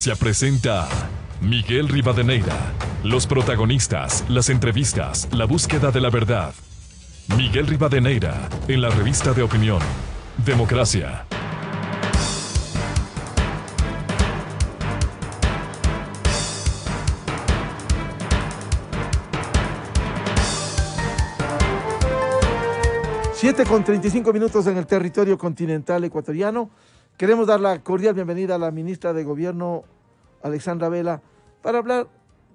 Se presenta Miguel Rivadeneira. Los protagonistas, las entrevistas, la búsqueda de la verdad. Miguel Rivadeneira en la revista de opinión Democracia. Siete con 35 minutos en el territorio continental ecuatoriano. Queremos dar la cordial bienvenida a la ministra de Gobierno, Alexandra Vela, para hablar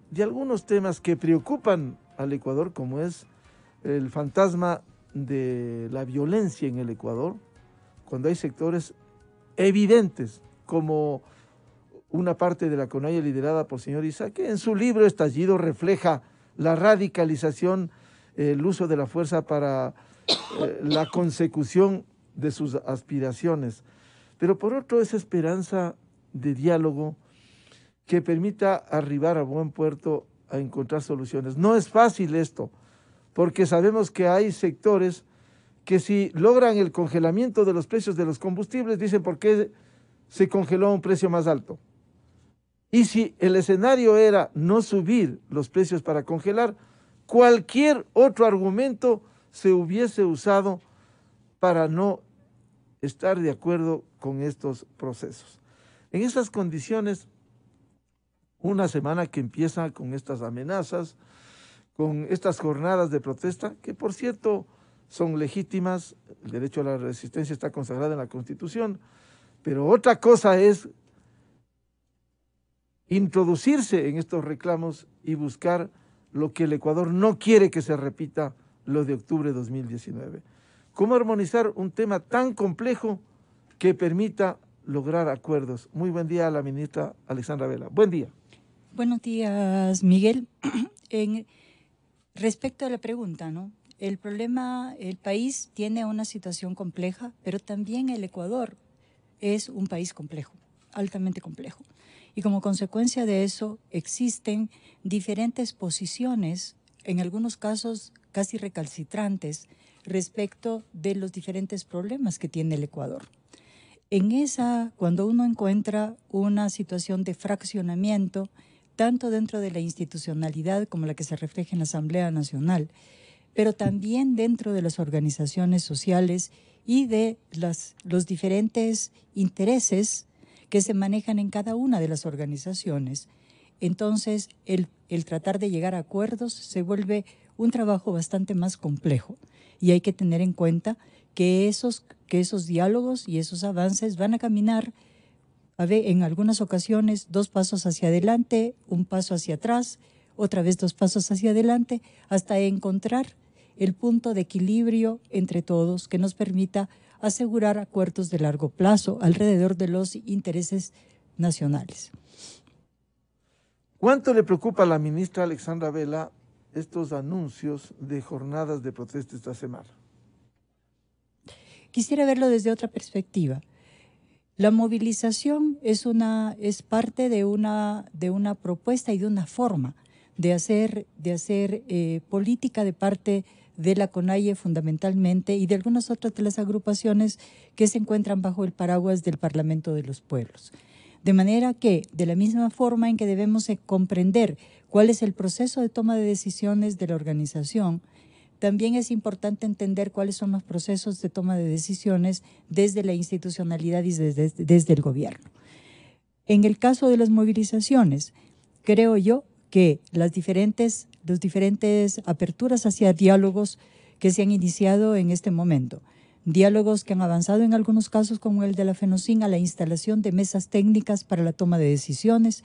de algunos temas que preocupan al Ecuador, como es el fantasma de la violencia en el Ecuador, cuando hay sectores evidentes, como una parte de la CONAIE liderada por señor Isaac, que en su libro Estallido refleja la radicalización, el uso de la fuerza para eh, la consecución de sus aspiraciones pero por otro esa esperanza de diálogo que permita arribar a buen puerto a encontrar soluciones. No es fácil esto, porque sabemos que hay sectores que si logran el congelamiento de los precios de los combustibles, dicen por qué se congeló a un precio más alto. Y si el escenario era no subir los precios para congelar, cualquier otro argumento se hubiese usado para no estar de acuerdo con estos procesos. En estas condiciones, una semana que empieza con estas amenazas, con estas jornadas de protesta, que por cierto son legítimas, el derecho a la resistencia está consagrado en la Constitución, pero otra cosa es introducirse en estos reclamos y buscar lo que el Ecuador no quiere que se repita, lo de octubre de 2019. ¿Cómo armonizar un tema tan complejo que permita lograr acuerdos? Muy buen día a la ministra Alexandra Vela. Buen día. Buenos días, Miguel. En, respecto a la pregunta, ¿no? El problema, el país tiene una situación compleja, pero también el Ecuador es un país complejo, altamente complejo. Y como consecuencia de eso existen diferentes posiciones, en algunos casos casi recalcitrantes, respecto de los diferentes problemas que tiene el Ecuador. En esa, cuando uno encuentra una situación de fraccionamiento, tanto dentro de la institucionalidad como la que se refleja en la Asamblea Nacional, pero también dentro de las organizaciones sociales y de los diferentes intereses que se manejan en cada una de las organizaciones. Entonces, el, el tratar de llegar a acuerdos se vuelve un trabajo bastante más complejo y hay que tener en cuenta que esos, que esos diálogos y esos avances van a caminar a ver, en algunas ocasiones dos pasos hacia adelante, un paso hacia atrás, otra vez dos pasos hacia adelante, hasta encontrar el punto de equilibrio entre todos que nos permita asegurar acuerdos de largo plazo alrededor de los intereses nacionales. ¿Cuánto le preocupa a la ministra Alexandra Vela estos anuncios de jornadas de protesta esta semana. Quisiera verlo desde otra perspectiva. La movilización es, una, es parte de una, de una propuesta y de una forma de hacer, de hacer eh, política de parte de la CONAIE fundamentalmente y de algunas otras de las agrupaciones que se encuentran bajo el paraguas del Parlamento de los Pueblos. De manera que, de la misma forma en que debemos comprender cuál es el proceso de toma de decisiones de la organización. También es importante entender cuáles son los procesos de toma de decisiones desde la institucionalidad y desde, desde el gobierno. En el caso de las movilizaciones, creo yo que las diferentes, diferentes aperturas hacia diálogos que se han iniciado en este momento, diálogos que han avanzado en algunos casos como el de la FENOCIN a la instalación de mesas técnicas para la toma de decisiones,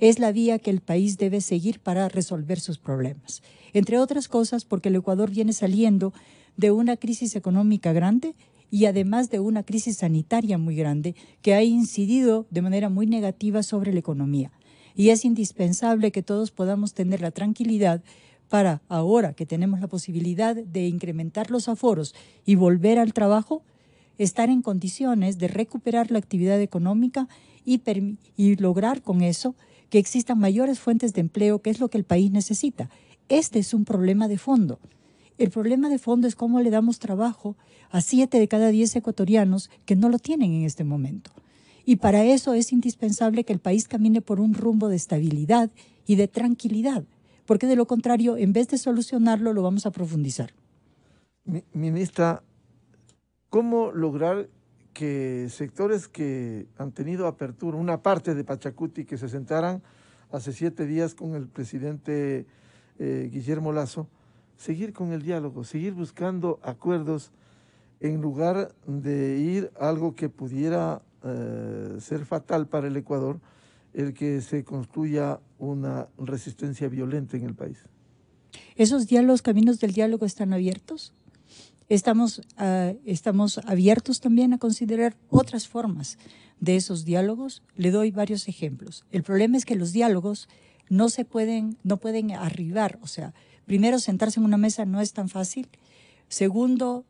es la vía que el país debe seguir para resolver sus problemas. Entre otras cosas, porque el Ecuador viene saliendo de una crisis económica grande y además de una crisis sanitaria muy grande que ha incidido de manera muy negativa sobre la economía. Y es indispensable que todos podamos tener la tranquilidad para ahora que tenemos la posibilidad de incrementar los aforos y volver al trabajo, estar en condiciones de recuperar la actividad económica y, lograr con eso que existan mayores fuentes de empleo, que es lo que el país necesita. Este es un problema de fondo. El problema de fondo es cómo le damos trabajo a siete de cada diez ecuatorianos que no lo tienen en este momento. Y para eso es indispensable que el país camine por un rumbo de estabilidad y de tranquilidad, porque de lo contrario, en vez de solucionarlo, lo vamos a profundizar. ministra, ¿cómo lograr que sectores que han tenido apertura, una parte de Pachacuti que se sentaran hace siete días con el presidente eh, Guillermo Lazo, seguir con el diálogo, seguir buscando acuerdos en lugar de ir algo que pudiera eh, ser fatal para el Ecuador, el que se construya una resistencia violenta en el país. ¿Esos diálogos, caminos del diálogo están abiertos? Ah, estamos, abiertos también a considerar otras formas de esos diálogos. Le doy varios ejemplos. El problema es que los diálogos no se pueden, no pueden arribar. O sea, primero, sentarse en una mesa no es tan fácil. Segundo,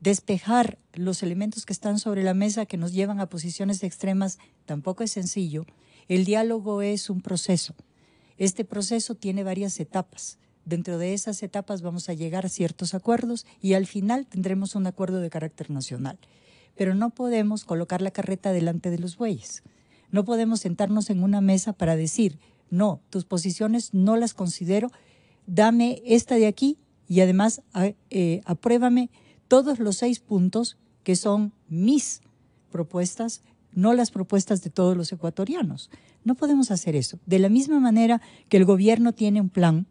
despejar los elementos que están sobre la mesa que nos llevan a posiciones extremas tampoco es sencillo. El diálogo es un proceso. Este proceso tiene varias etapas. Dentro de esas etapas vamos a llegar a ciertos acuerdos y al final tendremos un acuerdo de carácter nacional. Pero no podemos colocar la carreta delante de los bueyes. No podemos sentarnos en una mesa para decir, no, tus posiciones no las considero, dame esta de aquí y además eh, apruébame todos los seis puntos que son mis propuestas, no las propuestas de todos los ecuatorianos. No podemos hacer eso. De la misma manera que el gobierno tiene un plan,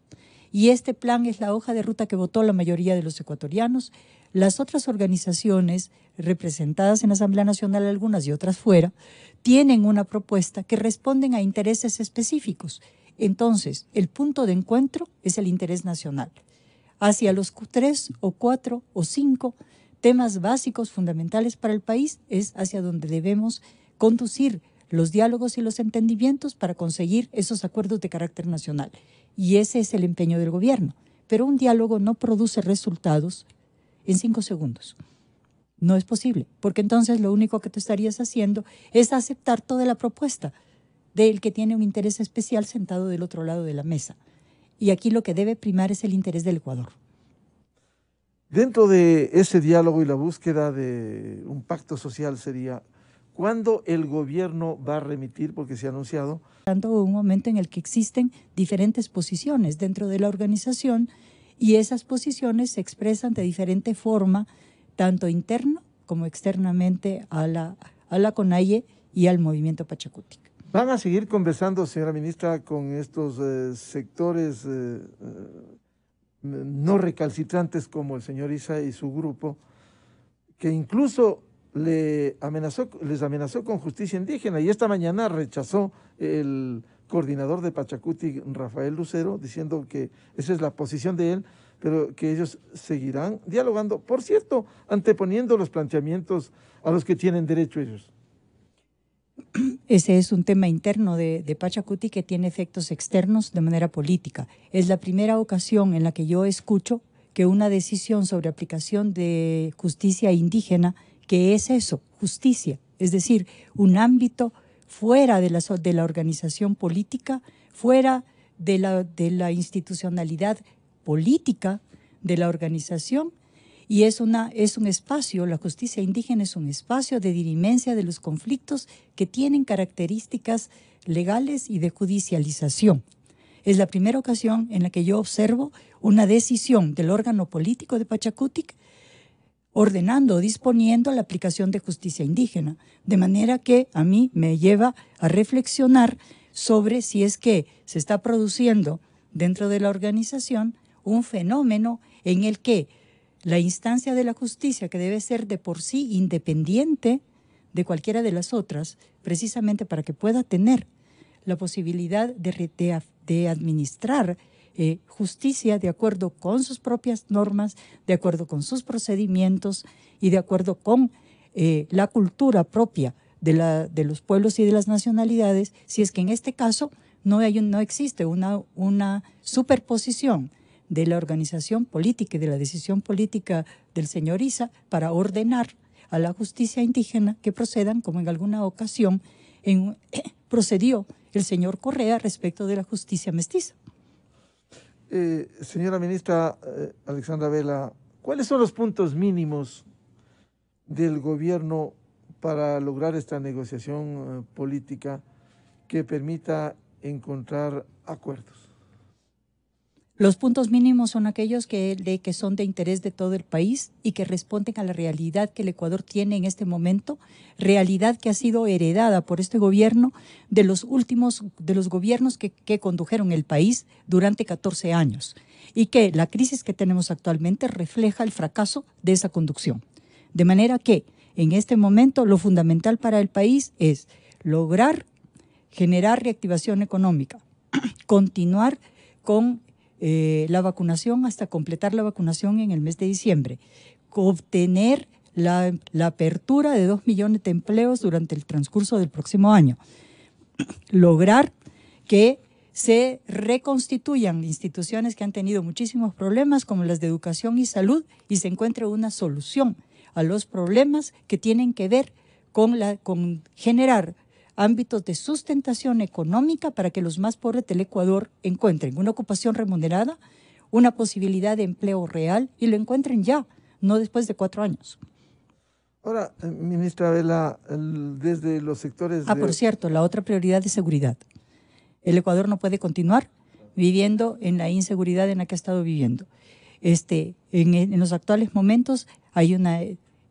y este plan es la hoja de ruta que votó la mayoría de los ecuatorianos. Las otras organizaciones representadas en la Asamblea Nacional, algunas y otras fuera, tienen una propuesta que responden a intereses específicos. Entonces, el punto de encuentro es el interés nacional. Hacia los tres o cuatro o cinco temas básicos fundamentales para el país es hacia donde debemos conducir los diálogos y los entendimientos para conseguir esos acuerdos de carácter nacional. Y ese es el empeño del gobierno. Pero un diálogo no produce resultados en cinco segundos. No es posible, porque entonces lo único que tú estarías haciendo es aceptar toda la propuesta del que tiene un interés especial sentado del otro lado de la mesa. Y aquí lo que debe primar es el interés del Ecuador. Dentro de ese diálogo y la búsqueda de un pacto social sería ¿Cuándo el gobierno va a remitir? Porque se ha anunciado. Tanto un momento en el que existen diferentes posiciones dentro de la organización y esas posiciones se expresan de diferente forma, tanto interno como externamente a la, a la CONAIE y al movimiento Pachacuti. ¿Van a seguir conversando, señora ministra, con estos eh, sectores eh, eh, no recalcitrantes como el señor Isa y su grupo, que incluso amenazó, les amenazó con justicia indígena y esta mañana rechazó el coordinador de Pachacuti, Rafael Lucero, diciendo que esa es la posición de él, pero que ellos seguirán dialogando, por cierto, anteponiendo los planteamientos a los que tienen derecho ellos. Ese es un tema interno de, de, Pachacuti que tiene efectos externos de manera política. Es la primera ocasión en la que yo escucho que una decisión sobre aplicación de justicia indígena que es eso, justicia, es decir, un ámbito fuera de la, organización política, fuera de la, institucionalidad política de la organización, y es, una, es un espacio, la justicia indígena es un espacio de dirimencia de los conflictos que tienen características legales y de judicialización. Es la primera ocasión en la que yo observo una decisión del órgano político de Pachacutic ordenando, disponiendo la aplicación de justicia indígena. De manera que a mí me lleva a reflexionar sobre si es que se está produciendo dentro de la organización un fenómeno en el que la instancia de la justicia, que debe ser de por sí independiente de cualquiera de las otras, precisamente para que pueda tener la posibilidad de, de administrar eh, justicia de acuerdo con sus propias normas, de acuerdo con sus procedimientos y de acuerdo con eh, la cultura propia de, los pueblos y de las nacionalidades, si es que en este caso no, hay, no existe una, superposición de la organización política y de la decisión política del señor Isa para ordenar a la justicia indígena que procedan, como en alguna ocasión procedió el señor Correa respecto de la justicia mestiza. Eh, señora ministra eh, Alexandra Vela, ¿cuáles son los puntos mínimos del gobierno para lograr esta negociación eh, política que permita encontrar acuerdos? Los puntos mínimos son aquellos que, son de interés de todo el país y que responden a la realidad que el Ecuador tiene en este momento, realidad que ha sido heredada por este gobierno de los últimos, de los gobiernos que, que condujeron el país durante 14 años y que la crisis que tenemos actualmente refleja el fracaso de esa conducción. De manera que en este momento lo fundamental para el país es lograr generar reactivación económica, continuar con eh, la vacunación hasta completar la vacunación en el mes de diciembre, obtener la, apertura de dos millones de empleos durante el transcurso del próximo año, lograr que se reconstituyan instituciones que han tenido muchísimos problemas, como las de educación y salud, y se encuentre una solución a los problemas que tienen que ver con, con generar ámbitos de sustentación económica para que los más pobres del Ecuador encuentren una ocupación remunerada, una posibilidad de empleo real y lo encuentren ya, no después de cuatro años. Ahora, eh, ministra Vela, desde los sectores... Ah, por cierto, la otra prioridad es seguridad. El Ecuador no puede continuar viviendo en la inseguridad en la que ha estado viviendo. Este, en los actuales momentos hay una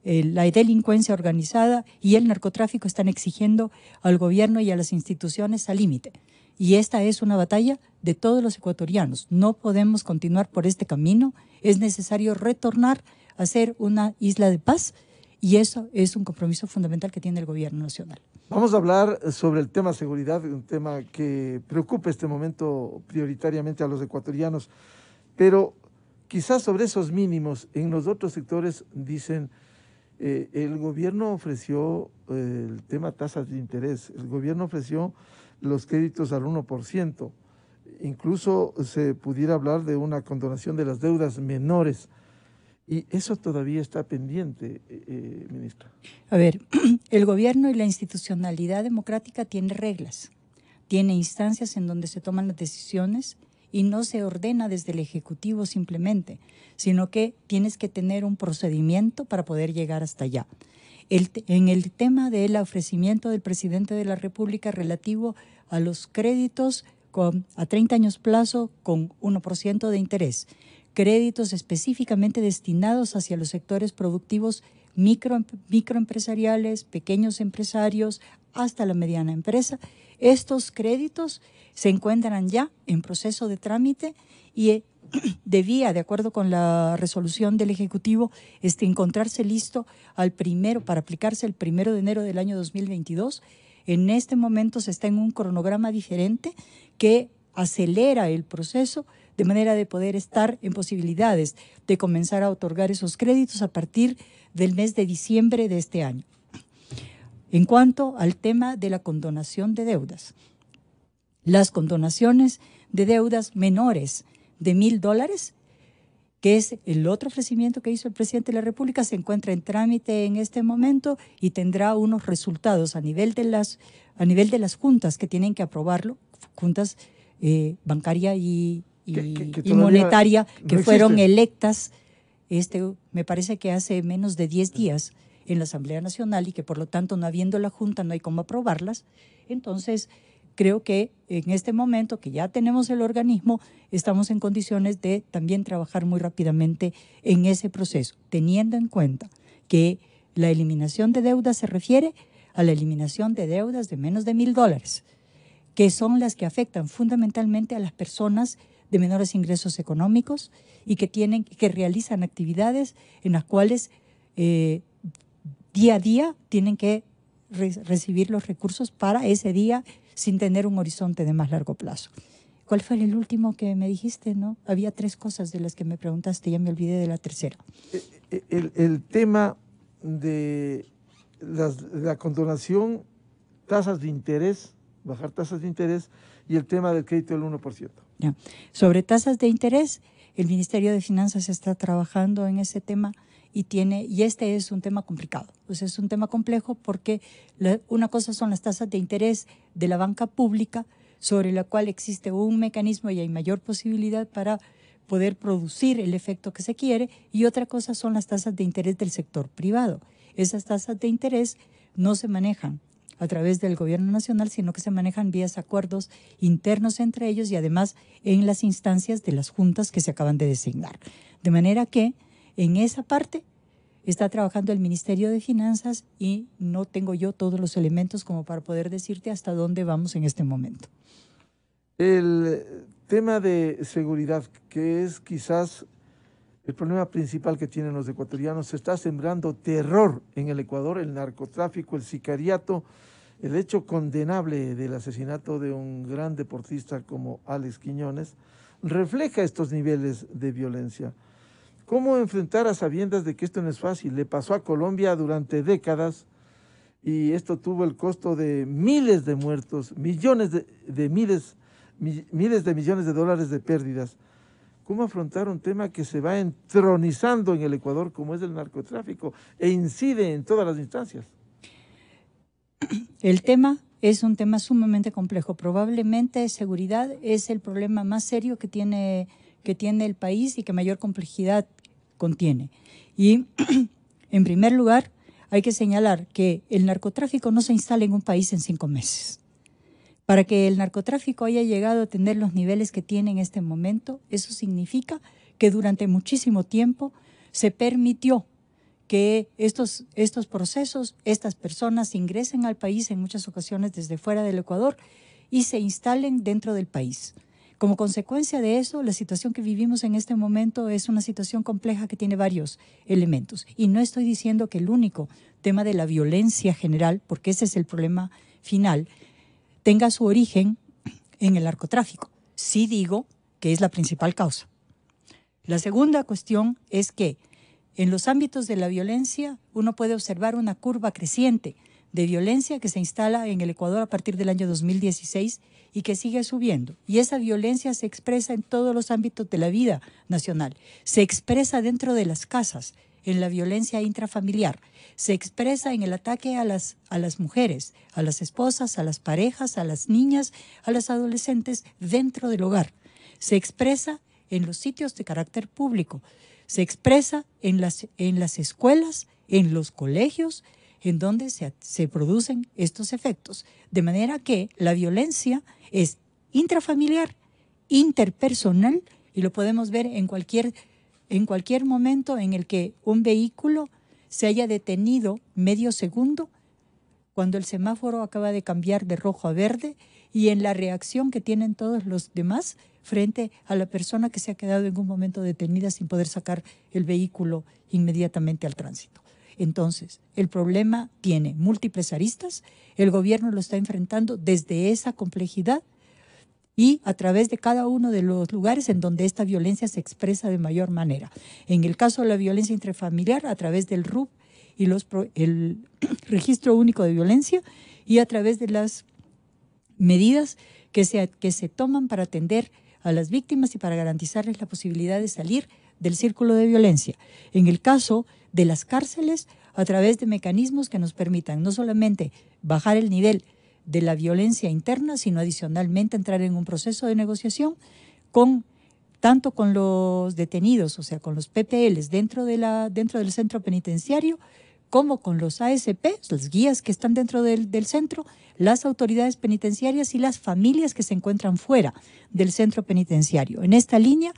eh, la delincuencia organizada y el narcotráfico están exigiendo al gobierno y a las instituciones al límite. Y esta es una batalla de todos los ecuatorianos. No podemos continuar por este camino. Es necesario retornar a ser una isla de paz y eso es un compromiso fundamental que tiene el gobierno nacional. Vamos a hablar sobre el tema seguridad, un tema que preocupa este momento prioritariamente a los ecuatorianos, pero quizás sobre esos mínimos en los otros sectores dicen eh, el gobierno ofreció eh, el tema tasas de interés, el gobierno ofreció los créditos al 1%, incluso se pudiera hablar de una condonación de las deudas menores. Y eso todavía está pendiente, eh, eh ministra. A ver, el gobierno y la institucionalidad democrática tiene reglas, tiene instancias en donde se toman las decisiones y no se ordena desde el Ejecutivo simplemente, sino que tienes que tener un procedimiento para poder llegar hasta allá. en el tema del ofrecimiento del presidente de la República relativo a los créditos con, a 30 años plazo con 1% de interés, créditos específicamente destinados hacia los sectores productivos micro, microempresariales, pequeños empresarios, hasta la mediana empresa estos créditos se encuentran ya en proceso de trámite y eh, debía, de acuerdo con la resolución del Ejecutivo, este, encontrarse listo al primero, para aplicarse el primero de enero del año 2022. En este momento se está en un cronograma diferente que acelera el proceso de manera de poder estar en posibilidades de comenzar a otorgar esos créditos a partir del mes de diciembre de este año. En cuanto al tema de la condonación de deudas, las condonaciones de deudas menores de mil dólares, que es el otro ofrecimiento que hizo el presidente de la República, se encuentra en trámite en este momento y tendrá unos resultados a nivel de las, a nivel de las juntas que tienen que aprobarlo, juntas eh, bancaria y, monetaria, que fueron electas, este, me parece que hace menos de 10 días en la Asamblea Nacional y que por lo tanto no habiendo la Junta no hay cómo aprobarlas. Entonces, creo que en este momento que ya tenemos el organismo, estamos en condiciones de también trabajar muy rápidamente en ese proceso, teniendo en cuenta que la eliminación de deudas se refiere a la eliminación de deudas de menos de mil dólares, que son las que afectan fundamentalmente a las personas de menores ingresos económicos y que tienen que realizan actividades en las cuales eh, día a día tienen que recibir los recursos para ese día sin tener un horizonte de más largo plazo. ¿Cuál fue el último que me dijiste? No, había tres cosas de las que me preguntaste, ya me olvidé de la tercera. Eh, eh, el, tema de la condonación, tasas de interés, bajar tasas de interés y el tema del crédito del 1%. Sobre tasas de interés, el Ministerio de Finanzas está trabajando en ese tema y tiene y este es un tema complicado. es un tema complejo porque una cosa son las tasas de interés de la banca pública sobre la cual existe un mecanismo y hay mayor posibilidad para poder producir el efecto que se quiere y otra cosa son las tasas de interés del sector privado. Esas tasas de interés no se manejan a través del gobierno nacional, sino que se manejan vías acuerdos internos entre ellos y además en las instancias de las juntas que se acaban de designar. De manera que en esa parte está trabajando el Ministerio de Finanzas y no tengo yo todos los elementos como para poder decirte hasta dónde vamos en este momento. El tema de seguridad, que es quizás el problema principal que tienen los ecuatorianos, se está sembrando terror en el Ecuador, el narcotráfico, el sicariato, el hecho condenable del asesinato de un gran deportista como Alex Quiñones, refleja estos niveles de violencia. ¿Cómo enfrentar a sabiendas de que esto no es fácil? Le pasó a Colombia durante décadas y esto tuvo el costo de miles de muertos, millones de, miles, miles de millones de dólares de pérdidas. ¿Cómo afrontar un tema que se va entronizando en el Ecuador como es el narcotráfico e incide en todas las instancias? El tema es un tema sumamente complejo. Probablemente seguridad es el problema más serio que tiene, que tiene el país y que mayor complejidad contiene. Y en primer lugar, hay que señalar que el narcotráfico no se instala en un país en cinco meses. Para que el narcotráfico haya llegado a tener los niveles que tiene en este momento, eso significa que durante muchísimo tiempo se permitió que estos, estos procesos, estas personas ingresen al país en muchas ocasiones desde fuera del Ecuador y se instalen dentro del país. Como consecuencia de eso, la situación que vivimos en este momento es una situación compleja que tiene varios elementos. Y no estoy diciendo que el único tema de la violencia general, porque ese es el problema final, tenga su origen en el narcotráfico. Sí digo que es la principal causa. La segunda cuestión es que en los ámbitos de la violencia uno puede observar una curva creciente de violencia que se instala en el Ecuador a partir del año 2016 y que sigue subiendo. Y esa violencia se expresa en todos los ámbitos de la vida nacional. Se expresa dentro de las casas, en la violencia intrafamiliar. Se expresa en el ataque a las, a las mujeres, a las esposas, a las parejas, a las niñas, a las adolescentes dentro del hogar. Se expresa en los sitios de carácter público. Se expresa en las, en las escuelas, en los colegios, en donde se, se producen estos efectos. De manera que la violencia es intrafamiliar, interpersonal, y lo podemos ver en cualquier, en cualquier momento en el que un vehículo se haya detenido medio segundo cuando el semáforo acaba de cambiar de rojo a verde y en la reacción que tienen todos los demás frente a la persona que se ha quedado en un momento detenida sin poder sacar el vehículo inmediatamente al tránsito. Entonces, el problema tiene múltiples aristas, el gobierno lo está enfrentando desde esa complejidad y a través de cada uno de los lugares en donde esta violencia se expresa de mayor manera. En el caso de la violencia intrafamiliar, a través del RUP y el Registro Único de Violencia y a través de las medidas que se, que se toman para atender a las víctimas y para garantizarles la posibilidad de salir del círculo de violencia. En el caso de las cárceles a través de mecanismos que nos permitan no solamente bajar el nivel de la violencia interna, sino adicionalmente entrar en un proceso de negociación con tanto con los detenidos, o sea, con los PPLs dentro, de la, dentro del centro penitenciario, como con los ASP, los guías que están dentro del, del, centro, las autoridades penitenciarias y las familias que se encuentran fuera del centro penitenciario. En esta línea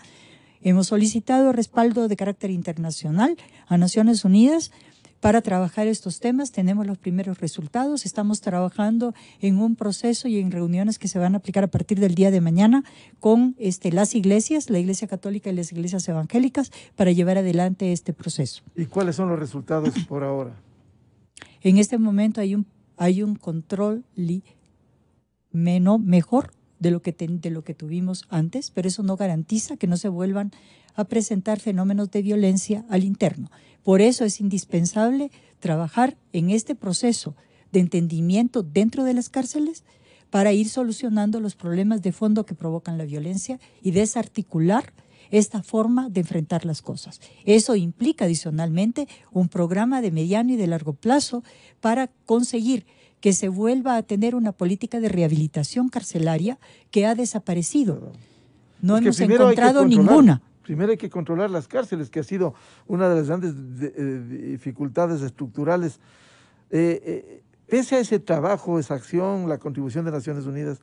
Hemos solicitado respaldo de carácter internacional a Naciones Unidas para trabajar estos temas. Tenemos los primeros resultados. Estamos trabajando en un proceso y en reuniones que se van a aplicar a partir del día de mañana con este, las iglesias, la Iglesia Católica y las iglesias evangélicas, para llevar adelante este proceso. ¿Y cuáles son los resultados por ahora? En este momento hay un, hay un control li, menos mejor de lo, que lo que tuvimos antes, pero eso no garantiza que no se vuelvan a presentar fenómenos de violencia al interno. Por eso es indispensable trabajar en este proceso de entendimiento dentro de las cárceles para ir solucionando los problemas de fondo que provocan la violencia y desarticular esta forma de enfrentar las cosas. Eso implica adicionalmente un programa de mediano y de largo plazo para conseguir que se vuelva a tener una política de rehabilitación carcelaria que ha desaparecido. No hemos encontrado ninguna. Primero hay que controlar las cárceles, que ha sido una de las grandes eh, dificultades estructurales. Eh, eh, pese a ese trabajo, esa acción, la contribución de Naciones Unidas,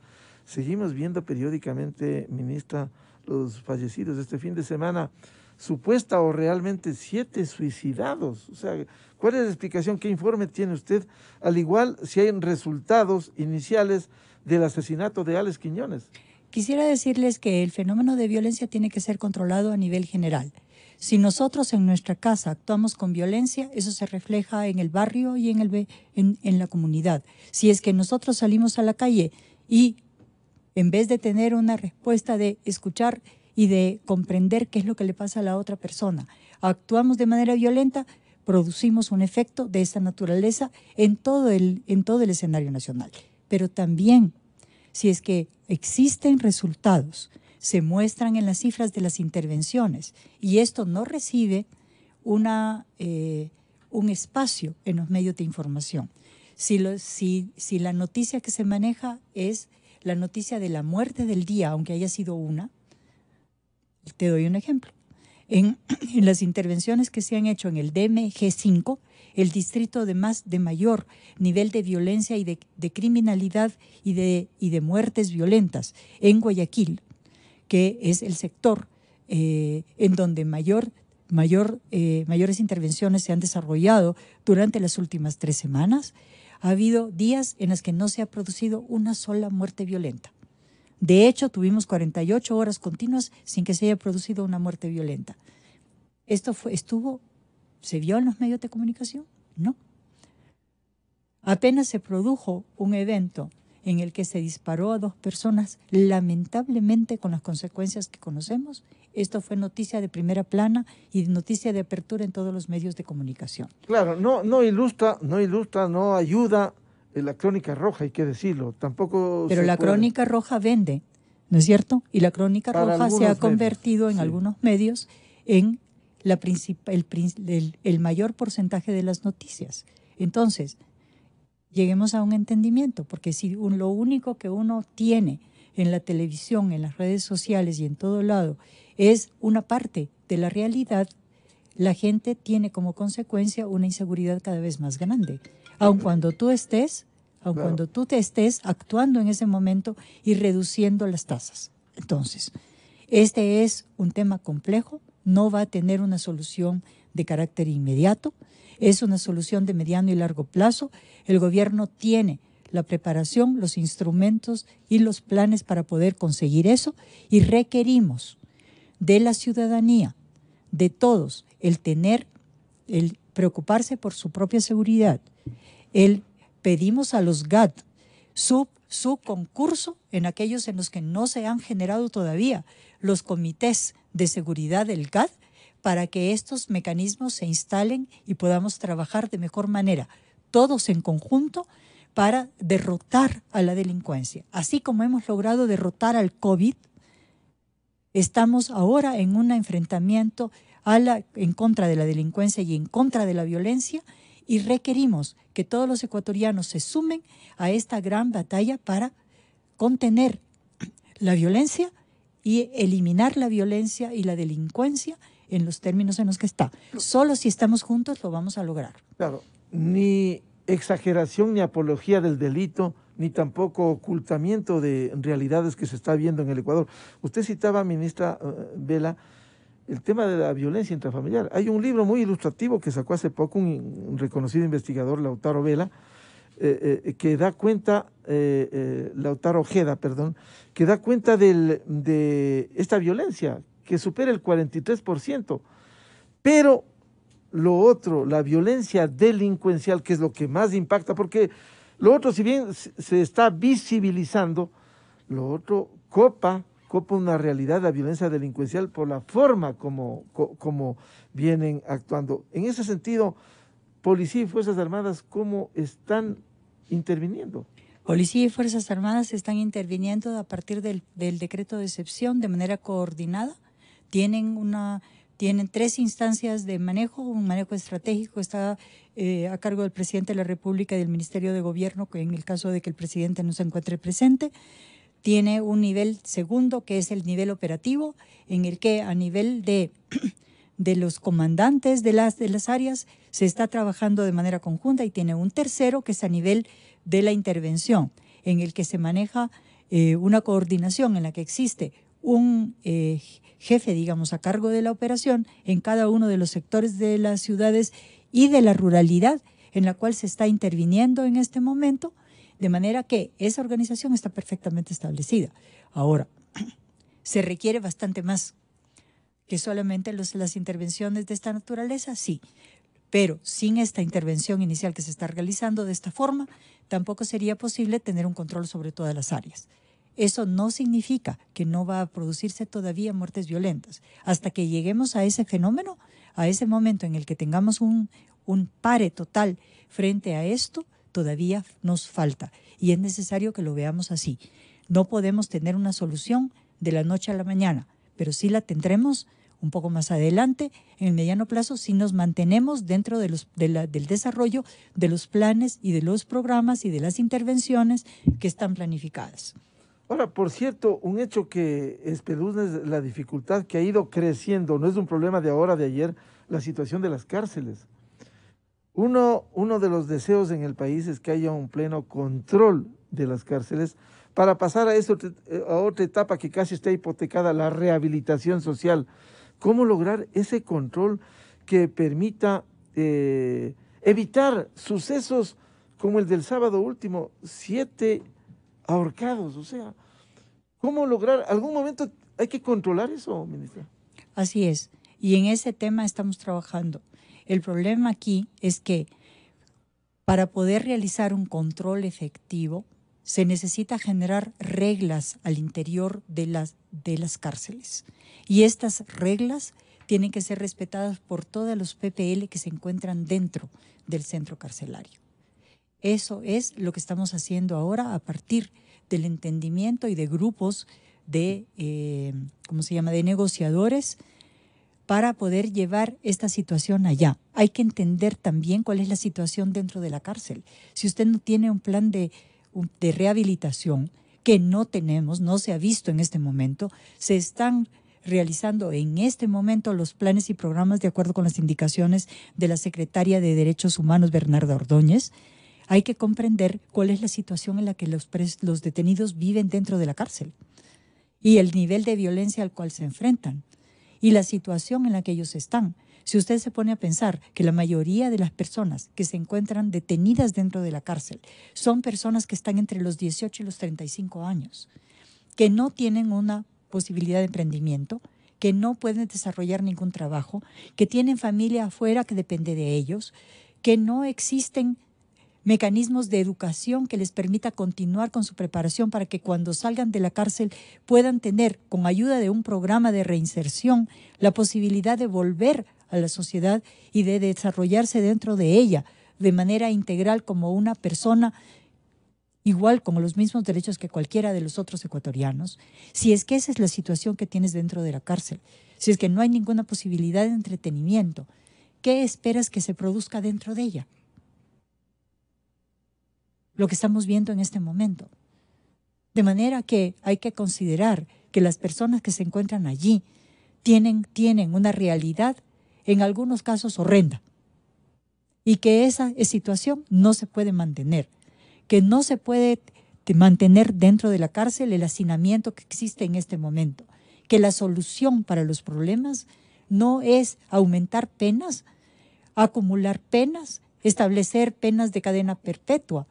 seguimos viendo periódicamente, ministra, los fallecidos. Este fin de semana supuesta o realmente siete suicidados. O sea, ¿cuál es la explicación? ¿Qué informe tiene usted? Al igual si hay resultados iniciales del asesinato de Alex Quiñones. Quisiera decirles que el fenómeno de violencia tiene que ser controlado a nivel general. Si nosotros en nuestra casa actuamos con violencia, eso se refleja en el barrio y en, el, en la comunidad. Si es que nosotros salimos a la calle y en vez de tener una respuesta de escuchar y de comprender qué es lo que le pasa a la otra persona. Actuamos de manera violenta, producimos un efecto de esa naturaleza en todo el, en todo el escenario nacional. Pero también, si es que existen resultados, se muestran en las cifras de las intervenciones y esto no recibe una, eh, un espacio en los medios de información. si, si la noticia que se maneja es la noticia de la muerte del día, aunque haya sido una, te doy un ejemplo. En, las intervenciones que se han hecho en el DMG5, el distrito de más de mayor nivel de violencia y de, criminalidad y de, y de muertes violentas en Guayaquil, que es el sector eh, en donde mayor, mayor, eh, mayores intervenciones se han desarrollado durante las últimas tres semanas, ha habido días en los que no se ha producido una sola muerte violenta. De hecho, tuvimos 48 horas continuas sin que se haya producido una muerte violenta. ¿Esto fue, estuvo, se vio en los medios de comunicación? No. Apenas se produjo un evento en el que se disparó a dos personas, lamentablemente con las consecuencias que conocemos. Esto fue noticia de primera plana y noticia de apertura en todos los medios de comunicación. Claro, no, no ilustra, no ilustra, no ayuda eh, la crónica roja, hay que decirlo, tampoco... Pero la crónica roja vende, ¿no es cierto? Y la crónica roja se ha convertido en algunos medios en la el, el, mayor porcentaje de las noticias. Entonces, lleguemos a un entendimiento, porque si lo único que uno tiene en la televisión, en las redes sociales y en todo lado es una parte de la realidad, la gente tiene como consecuencia una inseguridad cada vez más grande aun cuando tú estés, aun cuando tú te estés actuando en ese momento y reduciendo las tasas. Entonces, este es un tema complejo, no va a tener una solución de carácter inmediato, es una solución de mediano y largo plazo. El gobierno tiene la preparación, los instrumentos y los planes para poder conseguir eso y requerimos de la ciudadanía, de todos, el tener, el preocuparse por su propia seguridad, el, pedimos a los GAD su, concurso en aquellos en los que no se han generado todavía los comités de seguridad del GAD para que estos mecanismos se instalen y podamos trabajar de mejor manera, todos en conjunto, para derrotar a la delincuencia. Así como hemos logrado derrotar al COVID, estamos ahora en un enfrentamiento en contra de la delincuencia y en contra de la violencia y requerimos que todos los ecuatorianos se sumen a esta gran batalla para contener la violencia y eliminar la violencia y la delincuencia en los términos en los que está. Solo si estamos juntos lo vamos a lograr. Claro, ni exageración ni apología del delito, ni tampoco ocultamiento de realidades que se está viendo en el Ecuador. Usted citaba, ministra eh, Vela, el tema de la violencia intrafamiliar. Hay un libro muy ilustrativo que sacó hace poco un, reconocido investigador, Lautaro Vela, eh, eh, que da cuenta, eh, Lautaro Ojeda, perdón, que da cuenta de esta violencia que supera el 43%. Pero lo otro, la violencia delincuencial, que es lo que más impacta, porque lo otro, si bien se está visibilizando, lo otro copa copa una realidad la violencia delincuencial por la forma como, como vienen actuando. En ese sentido, policía y Fuerzas Armadas, ¿cómo están interviniendo? Policía y Fuerzas Armadas están interviniendo a partir del, decreto de excepción de manera coordinada. Tienen una tienen tres instancias de manejo, un manejo estratégico está eh, a cargo del presidente de la República y del Ministerio de Gobierno, en el caso de que el presidente no se encuentre presente tiene un nivel segundo que es el nivel operativo, en el que a nivel de, los comandantes de las, de las áreas se está trabajando de manera conjunta y tiene un tercero que es a nivel de la intervención, en el que se maneja eh, una coordinación en la que existe un eh, jefe, digamos, a cargo de la operación en cada uno de los sectores de las ciudades y de la ruralidad en la cual se está interviniendo en este momento de manera que esa organización está perfectamente establecida. Ahora, ¿se requiere bastante más que solamente las intervenciones de esta naturaleza? Sí, pero sin esta intervención inicial que se está realizando de esta forma, tampoco sería posible tener un control sobre todas las áreas. Eso no significa que no va a producirse todavía muertes violentas. Hasta que lleguemos a ese fenómeno, a ese momento en el que tengamos un pare total frente a esto, todavía nos falta y es necesario que lo veamos así. No podemos tener una solución de la noche a la mañana, pero sí la tendremos un poco más adelante, en el mediano plazo, si nos mantenemos dentro de del desarrollo de los planes y de los programas y de las intervenciones que están planificadas. Ahora, por cierto, un hecho que espeluzna es la dificultad que ha ido creciendo, no es un problema de ahora, de ayer, la situación de las cárceles. Uno, de los deseos en el país es que haya un pleno control de las cárceles para pasar a, eh, a otra etapa que casi está hipotecada, la rehabilitación social. ¿Cómo lograr ese control que permita eh, evitar sucesos como el del sábado último, siete ahorcados? O sea, ¿cómo lograr? ¿Algún momento hay que controlar eso, ministra? Así es. Y en ese tema estamos trabajando. El problema aquí es que para poder realizar un control efectivo se necesita generar reglas al interior de las, de las cárceles. Y estas reglas tienen que ser respetadas por todos los PPL que se encuentran dentro del centro carcelario. Eso es lo que estamos haciendo ahora a partir del entendimiento y de grupos de, eh, se llama?, de negociadores para poder llevar esta situación allá. Hay que entender también cuál es la situación dentro de la cárcel. Si usted no tiene un plan de, rehabilitación, que no tenemos, no se ha visto en este momento, se están realizando en este momento los planes y programas de acuerdo con las indicaciones de la secretaria de Derechos Humanos, Bernarda Ordóñez. Hay que comprender cuál es la situación en la que los detenidos viven dentro de la cárcel y el nivel de violencia al cual se enfrentan y la situación en la que ellos están. Si usted se pone a pensar que la mayoría de las personas que se encuentran detenidas dentro de la cárcel son personas que están entre los 18 y los 35 años, que no tienen una posibilidad de emprendimiento, que no pueden desarrollar ningún trabajo, que tienen familia afuera que depende de ellos, que no existen mecanismos de educación que les permita continuar con su preparación para que cuando salgan de la cárcel puedan tener, con ayuda de un programa de reinserción, la posibilidad de volver a la sociedad y de desarrollarse dentro de ella de manera integral como una persona igual con los mismos derechos que cualquiera de los otros ecuatorianos, si es que esa es la situación que tienes dentro de la cárcel, si es que no hay ninguna posibilidad de entretenimiento, ¿qué esperas que se produzca dentro de ella? lo que estamos viendo en este momento. De manera que hay que considerar que las personas que se encuentran allí tienen, tienen una realidad, en algunos casos horrenda, y que esa situación no se puede mantener, que no se puede mantener dentro de la cárcel el hacinamiento que existe en este momento, que la solución para los problemas no es aumentar penas, acumular penas, establecer penas de cadena perpetua,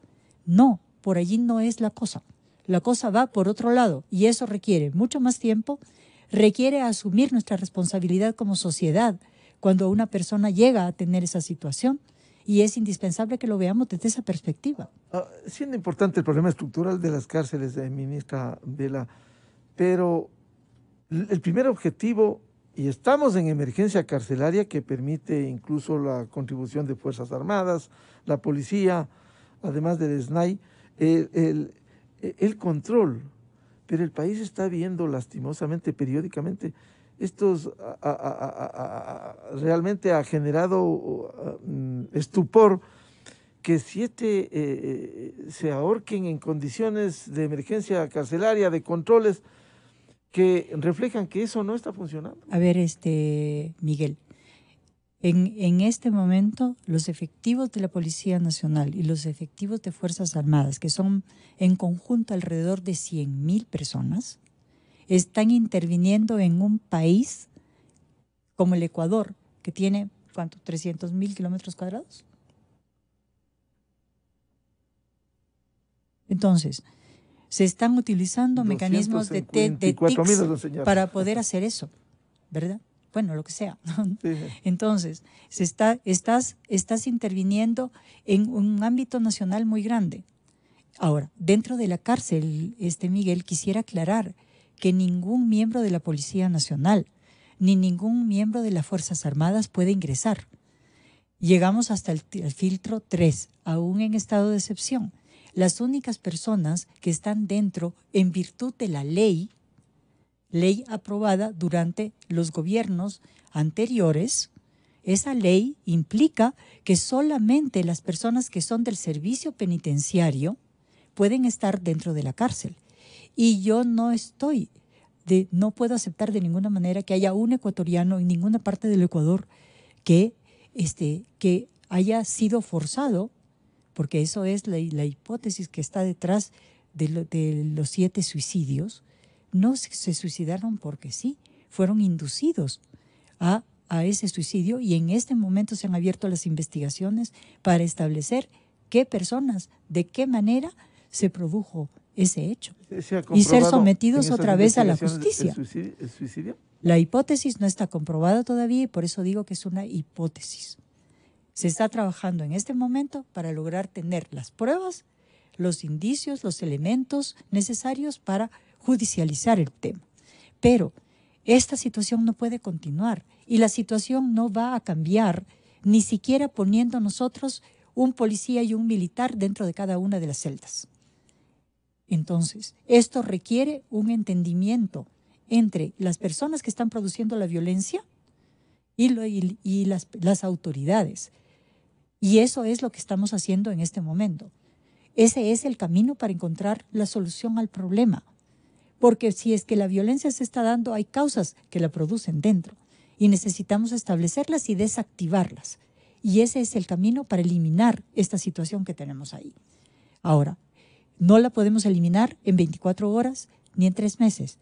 no, por allí no es la cosa. La cosa va por otro lado y eso requiere mucho más tiempo, requiere asumir nuestra responsabilidad como sociedad cuando una persona llega a tener esa situación y es indispensable que lo veamos desde esa perspectiva. Ah, siendo importante el problema estructural de las cárceles, eh, ministra Vela, pero el primer objetivo, y estamos en emergencia carcelaria que permite incluso la contribución de Fuerzas Armadas, la policía, además del SNAI, eh, eh, el, control. Pero el país está viendo lastimosamente, periódicamente, estos realmente ha generado mm, estupor que siete eh, se ahorquen en condiciones de emergencia carcelaria, de controles que reflejan que eso no está funcionando. A ver, este Miguel, en, este momento, los efectivos de la Policía Nacional y los efectivos de Fuerzas Armadas, que son en conjunto alrededor de 100.000 personas, están interviniendo en un país como el Ecuador, que tiene, ¿cuánto? ¿300.000 kilómetros cuadrados? Entonces, se están utilizando mecanismos de, de para poder hacer eso, ¿verdad? bueno, lo que sea. Entonces, se está, estás, estás interviniendo en un ámbito nacional muy grande. Ahora, dentro de la cárcel, este Miguel quisiera aclarar que ningún miembro de la Policía Nacional ni ningún miembro de las Fuerzas Armadas puede ingresar. Llegamos hasta el, el filtro 3, aún en estado de excepción. Las únicas personas que están dentro, en virtud de la ley, ley aprobada durante los gobiernos anteriores, esa ley implica que solamente las personas que son del servicio penitenciario pueden estar dentro de la cárcel. Y yo no estoy, de, no puedo aceptar de ninguna manera que haya un ecuatoriano en ninguna parte del Ecuador que, este, que haya sido forzado, porque eso es la, hipótesis que está detrás de los siete suicidios, no se suicidaron porque sí, fueron inducidos a, ese suicidio y en este momento se han abierto las investigaciones para establecer qué personas, de qué manera se produjo ese hecho y ser sometidos otra vez a la justicia. suicidio. La hipótesis no está comprobada todavía y por eso digo que es una hipótesis. Se está trabajando en este momento para lograr tener las pruebas, los indicios, los elementos necesarios para judicializar el tema. Pero esta situación no puede continuar y la situación no va a cambiar ni siquiera poniendo nosotros un policía y un militar dentro de cada una de las celdas. Entonces, esto requiere un entendimiento entre las personas que están produciendo la violencia y, y, las, las autoridades. Y eso es lo que estamos haciendo en este momento. Ese es el camino para encontrar la solución al problema porque si es que la violencia se está dando, hay causas que la producen dentro y necesitamos establecerlas y desactivarlas. Y ese es el camino para eliminar esta situación que tenemos ahí. Ahora, no la podemos eliminar en 24 horas ni en tres meses,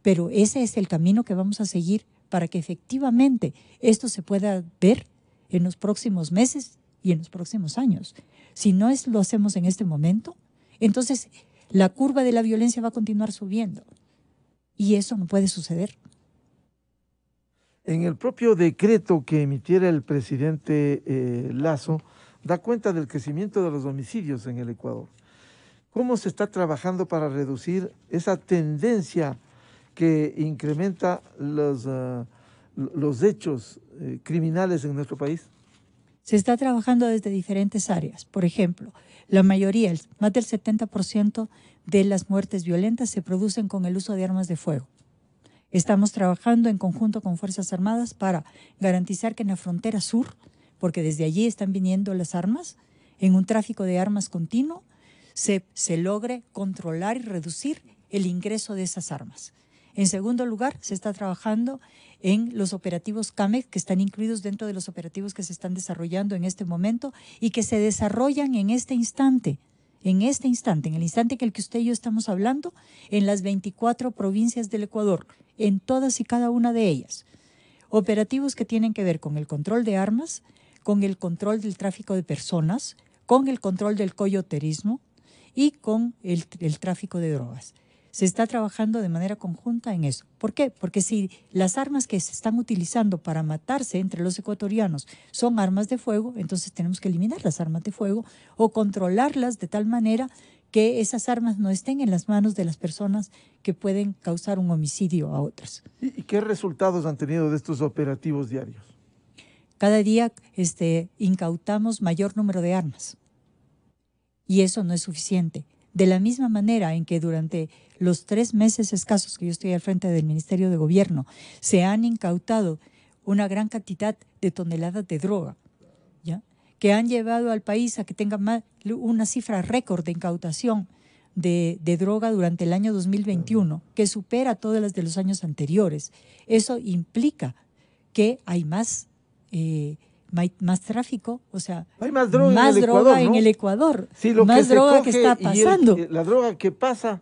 pero ese es el camino que vamos a seguir para que efectivamente esto se pueda ver en los próximos meses y en los próximos años. Si no es, lo hacemos en este momento, entonces la curva de la violencia va a continuar subiendo. Y eso no puede suceder. En el propio decreto que emitiera el presidente eh, Lazo, da cuenta del crecimiento de los homicidios en el Ecuador. ¿Cómo se está trabajando para reducir esa tendencia que incrementa los, ah, los hechos eh, criminales en nuestro país? Se está trabajando desde diferentes áreas. Por ejemplo, la mayoría, más del 70% de las muertes violentas se producen con el uso de armas de fuego. Estamos trabajando en conjunto con Fuerzas Armadas para garantizar que en la frontera sur, porque desde allí están viniendo las armas, en un tráfico de armas continuo, se, se logre controlar y reducir el ingreso de esas armas. En segundo lugar, se está trabajando en los operativos CAMEC, que están incluidos dentro de los operativos que se están desarrollando en este momento y que se desarrollan en este instante. En este instante, en el instante en el que usted y yo estamos hablando, en las 24 provincias del Ecuador, en todas y cada una de ellas. Operativos que tienen que ver con el control de armas, con el control del tráfico de personas, con el control del coyoterismo y con el tráfico de drogas se está trabajando de manera conjunta en eso. ¿Por qué? Porque si las armas que se están utilizando para matarse entre los ecuatorianos son armas de fuego, entonces tenemos que eliminar las armas de fuego o controlarlas de tal manera que esas armas no estén en las manos de las personas que pueden causar un homicidio a otras. ¿Y qué resultados han tenido de estos operativos diarios? Cada día este, incautamos mayor número de armas y eso no es suficiente. De la misma manera en que durante los tres meses escasos que yo estoy al frente del Ministerio de Gobierno se han incautado una gran cantidad de toneladas de droga, ¿ya? que han llevado al país a que tenga una cifra récord de incautación de, droga durante el año 2021, que supera todas las de los años anteriores. Eso implica que hay más eh, más tráfico, o sea, más droga, en, el Ecuador, más droga que está pasando. Eh, la droga que pasa.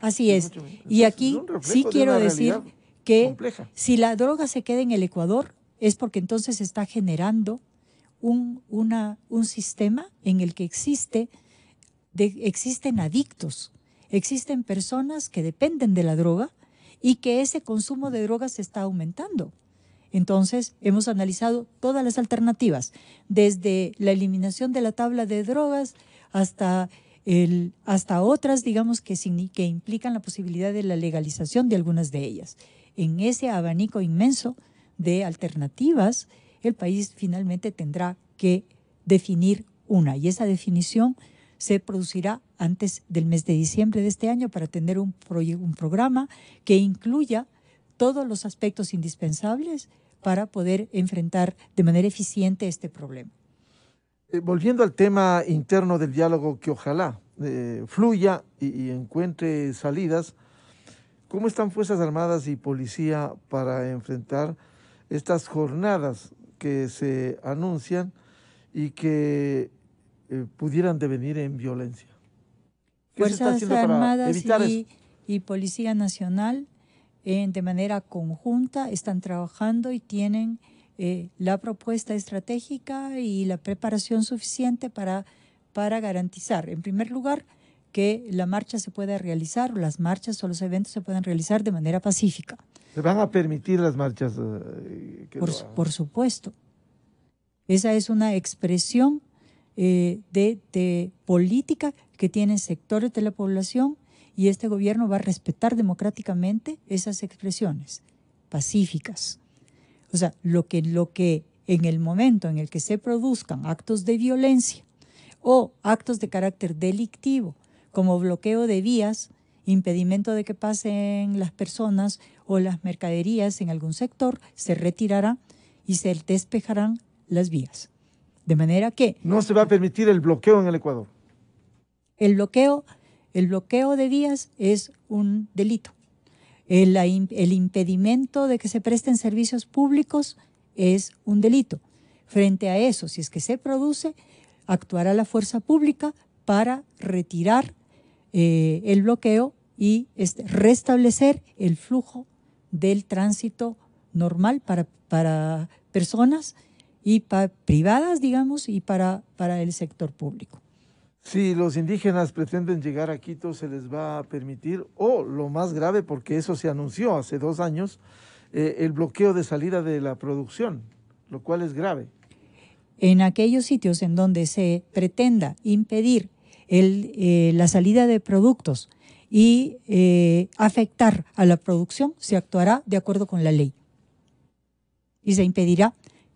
Así es. y aquí sí quiero decir que si la droga se queda en el Ecuador es porque entonces se está generando un, un sistema en el que existe, de, existen adictos, existen personas que dependen de la droga y que ese consumo de drogas se está aumentando. Entonces, hemos analizado todas las alternativas, desde la eliminación de la tabla de drogas hasta, hasta otras, digamos, que, que implican la posibilidad de la legalización de algunas de ellas. En ese abanico inmenso de alternativas, el país finalmente tendrá que definir una y esa definición se producirá antes del mes de diciembre de este año para tener un, un programa que incluya todos los aspectos indispensables para poder enfrentar de manera eficiente este problema. Eh, volviendo al tema interno del diálogo que ojalá eh, fluya y, encuentre salidas, ¿cómo están Fuerzas Armadas y Policía para enfrentar estas jornadas que se anuncian y que eh, pudieran devenir en violencia. Fuerzas Armadas y Policía Nacional de manera conjunta, están trabajando y tienen eh, la propuesta estratégica y la preparación suficiente para, para garantizar, en primer lugar, que la marcha se pueda realizar, las marchas o los eventos se puedan realizar de manera pacífica. ¿Se van a permitir las marchas? Eh, por, por, supuesto. Esa es una expresión eh, de, de política que tienen sectores de la población y este gobierno va a respetar democráticamente esas expresiones pacíficas. O sea, lo que, lo que en el momento en el que se produzcan actos de violencia o actos de carácter delictivo, como bloqueo de vías, impedimento de que pasen las personas o las mercaderías en algún sector, se retirará y se despejarán las vías. De manera que... No se va a permitir el bloqueo en el Ecuador. El bloqueo el bloqueo de vías es un delito. El, impedimento de que se presten servicios públicos es un delito. Frente a eso, si es que se produce, actuará la fuerza pública para retirar eh, el bloqueo y este, restablecer el flujo del tránsito normal para, para personas y privadas, digamos, y para, para el sector público. Si los indígenas pretenden llegar a Quito, se les va a permitir, o lo más grave, porque eso se anunció hace dos años, eh, el bloqueo de salida de la producción, lo cual es grave. En aquellos sitios en donde se pretenda impedir eh, la salida de productos y eh, afectar a la producción, se actuará de acuerdo con la ley. Y se impedirá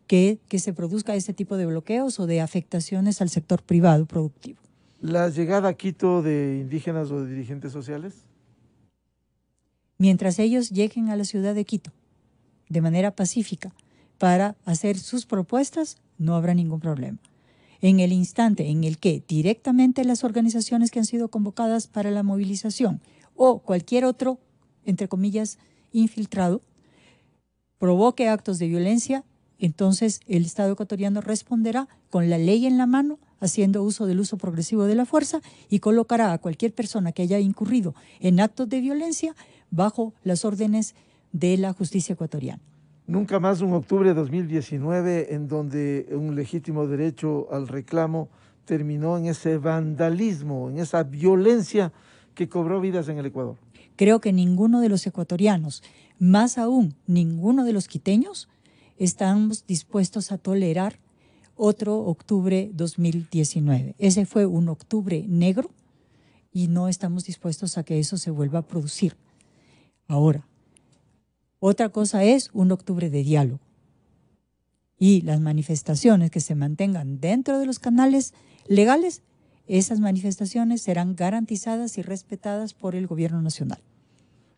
que, que se produzca este tipo de bloqueos o de afectaciones al sector privado productivo la llegada a Quito de indígenas o de dirigentes sociales? Mientras ellos lleguen a la ciudad de Quito de manera pacífica para hacer sus propuestas, no habrá ningún problema. En el instante en el que directamente las organizaciones que han sido convocadas para la movilización o cualquier otro, entre comillas, infiltrado, provoque actos de violencia, entonces el Estado ecuatoriano responderá con la ley en la mano haciendo uso del uso progresivo de la fuerza y colocará a cualquier persona que haya incurrido en actos de violencia bajo las órdenes de la justicia ecuatoriana. Nunca más un octubre de 2019 en donde un legítimo derecho al reclamo terminó en ese vandalismo, en esa violencia que cobró vidas en el Ecuador. Creo que ninguno de los ecuatorianos, más aún ninguno de los quiteños, estamos dispuestos a tolerar otro octubre 2019. Ese fue un octubre negro y no estamos dispuestos a que eso se vuelva a producir. Ahora, otra cosa es un octubre de diálogo y las manifestaciones que se mantengan dentro de los canales legales, esas manifestaciones serán garantizadas y respetadas por el gobierno nacional.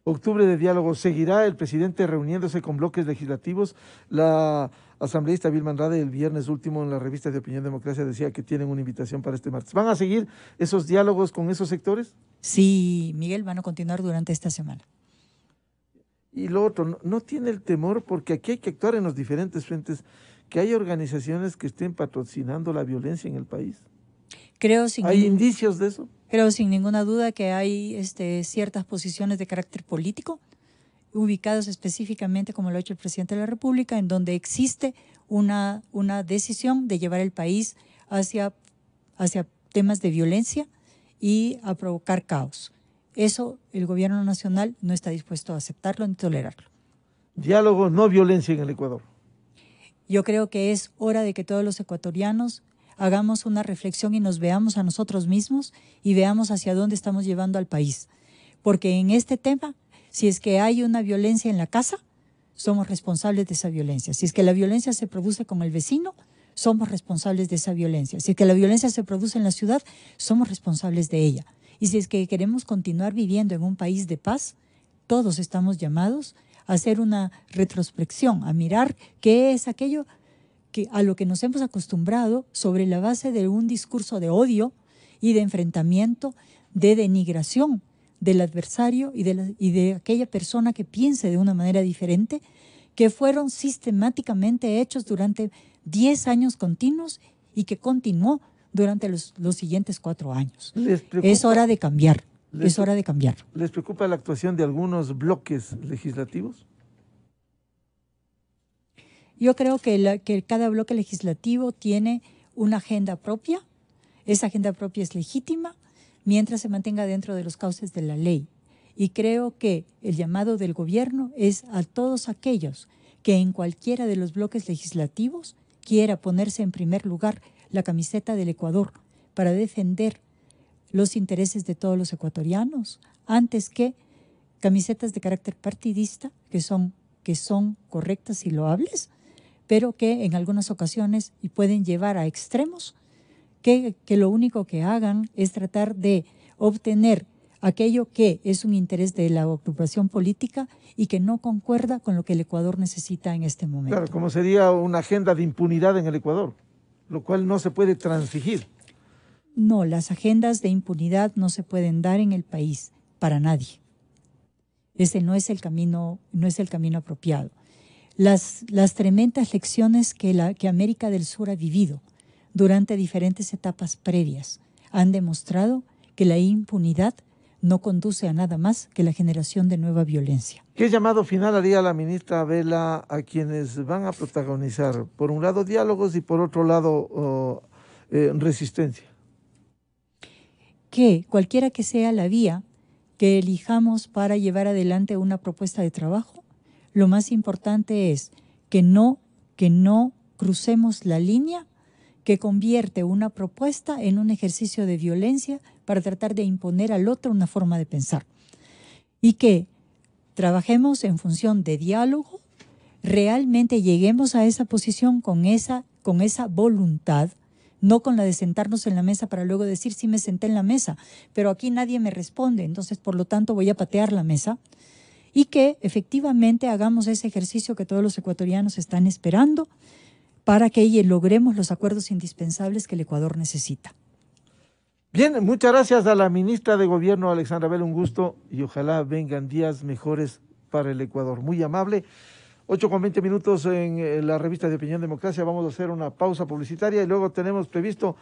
Octubre de diálogo. ¿Seguirá el presidente reuniéndose con bloques legislativos? La asambleísta Vilma Andrade el viernes último en la revista de Opinión Democracia decía que tienen una invitación para este martes. ¿Van a seguir esos diálogos con esos sectores? Sí, Miguel, van a continuar durante esta semana. Y lo otro, no, tiene el temor porque aquí hay que actuar en los diferentes frentes, que hay organizaciones que estén patrocinando la violencia en el país. Creo sin ¿Hay indicios de eso? Creo sin ninguna duda que hay este, ciertas posiciones de carácter político ubicados específicamente, como lo ha hecho el presidente de la República, en donde existe una, una decisión de llevar el país hacia, hacia temas de violencia y a provocar caos. Eso el gobierno nacional no está dispuesto a aceptarlo ni tolerarlo. Diálogo, no violencia en el Ecuador. Yo creo que es hora de que todos los ecuatorianos hagamos una reflexión y nos veamos a nosotros mismos y veamos hacia dónde estamos llevando al país. Porque en este tema si es que hay una violencia en la casa, somos responsables de esa violencia. Si es que la violencia se produce con el vecino, somos responsables de esa violencia. Si es que la violencia se produce en la ciudad, somos responsables de ella. Y si es que queremos continuar viviendo en un país de paz, todos estamos llamados a hacer una retrospección, a mirar qué es aquello que, a lo que nos hemos acostumbrado sobre la base de un discurso de odio y de enfrentamiento, de denigración del adversario y de, aquella persona que piense de una manera diferente, que fueron sistemáticamente hechos durante 10 años continuos y que continuó durante los, siguientes cuatro años. es hora de cambiar, es hora de cambiar. ¿Les preocupa la actuación de algunos bloques legislativos? Yo creo que, que cada bloque legislativo tiene una agenda propia, esa agenda propia es legítima mientras se mantenga dentro de los cauces de la ley. Y creo que el llamado del gobierno es a todos aquellos que en cualquiera de los bloques legislativos quiera ponerse en primer lugar la camiseta del Ecuador para defender los intereses de todos los ecuatorianos antes que camisetas de carácter partidista que son que son correctas y loables, pero que en algunas ocasiones y pueden llevar a extremos que, lo único que hagan es tratar de obtener aquello que es un interés de la ocupación política y que no concuerda con lo que el Ecuador necesita en este momento. Claro, como sería una agenda de impunidad en el Ecuador, lo cual no se puede transigir. No, las agendas de impunidad no se pueden dar en el país para nadie. Ese no es el camino, no es el camino apropiado. Las, las tremendas lecciones que, la, que América del Sur ha vivido, durante diferentes etapas previas han demostrado que la impunidad no conduce a nada más que la generación de nueva violencia. ¿Qué llamado final haría la ministra Vela a quienes van a protagonizar, por un lado, diálogos y por otro lado, oh, eh, resistencia? Que cualquiera que sea la vía que elijamos para llevar adelante una propuesta de trabajo, lo más importante es que no, que no crucemos la línea que convierte una propuesta en un ejercicio de violencia para tratar de imponer al otro una forma de pensar. Y que trabajemos en función de diálogo, realmente lleguemos a esa posición con esa, con esa voluntad, no con la de sentarnos en la mesa para luego decir sí me senté en la mesa, pero aquí nadie me responde, entonces por lo tanto voy a patear la mesa y que efectivamente hagamos ese ejercicio que todos los ecuatorianos están esperando para que logremos los acuerdos indispensables que el Ecuador necesita. Bien, muchas gracias a la ministra de Gobierno, Alexandra Bell, un gusto y ojalá vengan días mejores para el Ecuador. Muy amable. 8 con 20 minutos en la revista de Opinión Democracia. Vamos a hacer una pausa publicitaria y luego tenemos previsto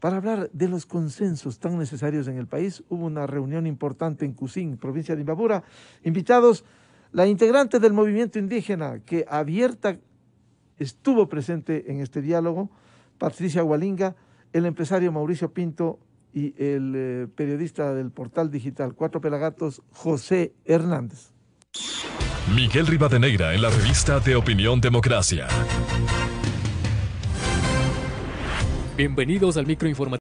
para hablar de los consensos tan necesarios en el país. Hubo una reunión importante en Cusín, provincia de Imbabura. Invitados, la integrante del movimiento indígena que abierta estuvo presente en este diálogo, Patricia Gualinga, el empresario Mauricio Pinto y el eh, periodista del portal digital Cuatro Pelagatos, José Hernández. Miguel Rivadeneira en la revista de Opinión Democracia. Bienvenidos al microinformativo.